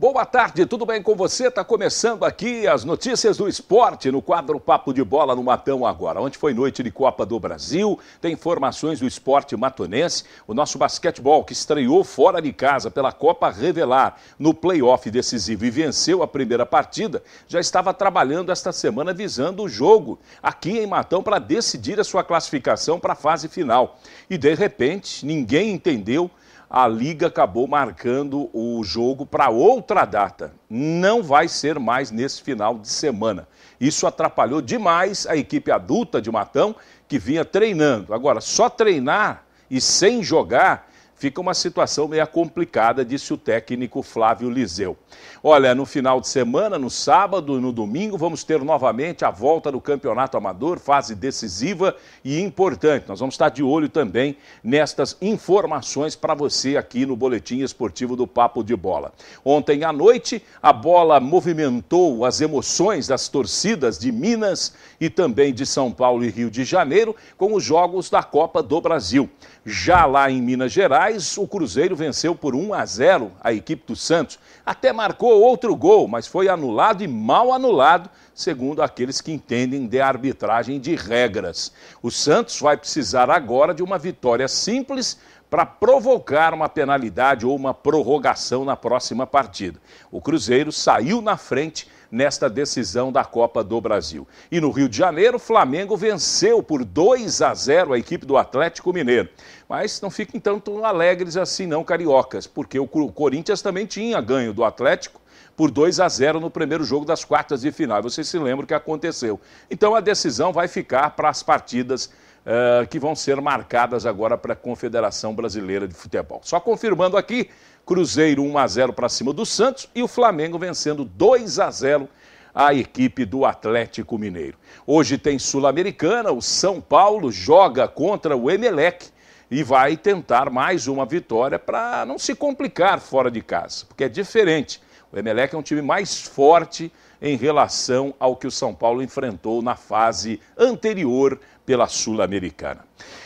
Boa tarde, tudo bem com você? Está começando aqui as notícias do esporte no quadro Papo de Bola no Matão agora. Ontem foi noite de Copa do Brasil, tem informações do esporte matonense, o nosso basquetebol que estreou fora de casa pela Copa Revelar no playoff decisivo e venceu a primeira partida, já estava trabalhando esta semana visando o jogo aqui em Matão para decidir a sua classificação para a fase final. E de repente, ninguém entendeu a Liga acabou marcando o jogo para outra data. Não vai ser mais nesse final de semana. Isso atrapalhou demais a equipe adulta de Matão, que vinha treinando. Agora, só treinar e sem jogar fica uma situação meio complicada, disse o técnico Flávio Liseu. Olha, no final de semana, no sábado, e no domingo, vamos ter novamente a volta do Campeonato Amador, fase decisiva e importante. Nós vamos estar de olho também nestas informações para você aqui no Boletim Esportivo do Papo de Bola. Ontem à noite, a bola movimentou as emoções das torcidas de Minas e também de São Paulo e Rio de Janeiro com os jogos da Copa do Brasil. Já lá em Minas Gerais, Goiás, o Cruzeiro venceu por 1 a 0 a equipe do Santos. Até marcou outro gol, mas foi anulado e mal anulado segundo aqueles que entendem de arbitragem de regras. O Santos vai precisar agora de uma vitória simples para provocar uma penalidade ou uma prorrogação na próxima partida. O Cruzeiro saiu na frente nesta decisão da Copa do Brasil. E no Rio de Janeiro, o Flamengo venceu por 2 a 0 a equipe do Atlético Mineiro. Mas não fiquem tanto alegres assim não, cariocas, porque o Corinthians também tinha ganho do Atlético por 2 a 0 no primeiro jogo das quartas de final. Vocês se lembram o que aconteceu. Então a decisão vai ficar para as partidas uh, que vão ser marcadas agora para a Confederação Brasileira de Futebol. Só confirmando aqui, Cruzeiro 1 a 0 para cima do Santos e o Flamengo vencendo 2 a 0 a equipe do Atlético Mineiro. Hoje tem Sul-Americana, o São Paulo joga contra o Emelec e vai tentar mais uma vitória para não se complicar fora de casa, porque é diferente o Emelec é um time mais forte em relação ao que o São Paulo enfrentou na fase anterior pela Sul-Americana.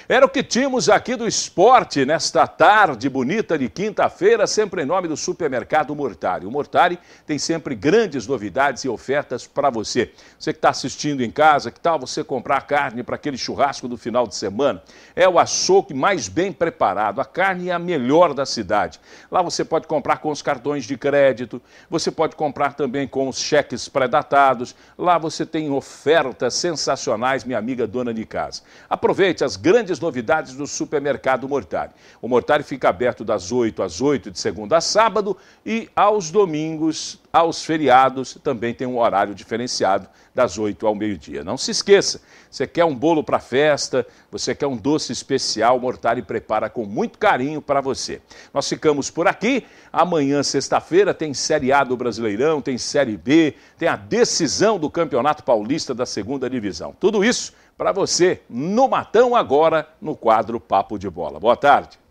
Era o que tínhamos aqui do esporte nesta tarde bonita de quinta-feira, sempre em nome do supermercado Mortari. O Mortari tem sempre grandes novidades e ofertas para você. Você que está assistindo em casa, que tal você comprar carne para aquele churrasco do final de semana? É o açougue mais bem preparado, a carne é a melhor da cidade. Lá você pode comprar com os cartões de crédito, você pode comprar também com os cheques pré-datados. Lá você tem ofertas sensacionais, minha amiga dona de casa. Aproveite as grandes novidades do supermercado Mortari. O Mortari fica aberto das 8 às 8 de segunda a sábado e aos domingos, aos feriados, também tem um horário diferenciado das 8 ao meio-dia. Não se esqueça, você quer um bolo para festa, você quer um doce especial, o Mortari prepara com muito carinho para você. Nós ficamos por aqui. Amanhã, sexta-feira, tem Série A do Brasileirão, tem Série B, tem a decisão do Campeonato Paulista da Segunda Divisão. Tudo isso para você no Matão agora, no quadro Papo de Bola. Boa tarde.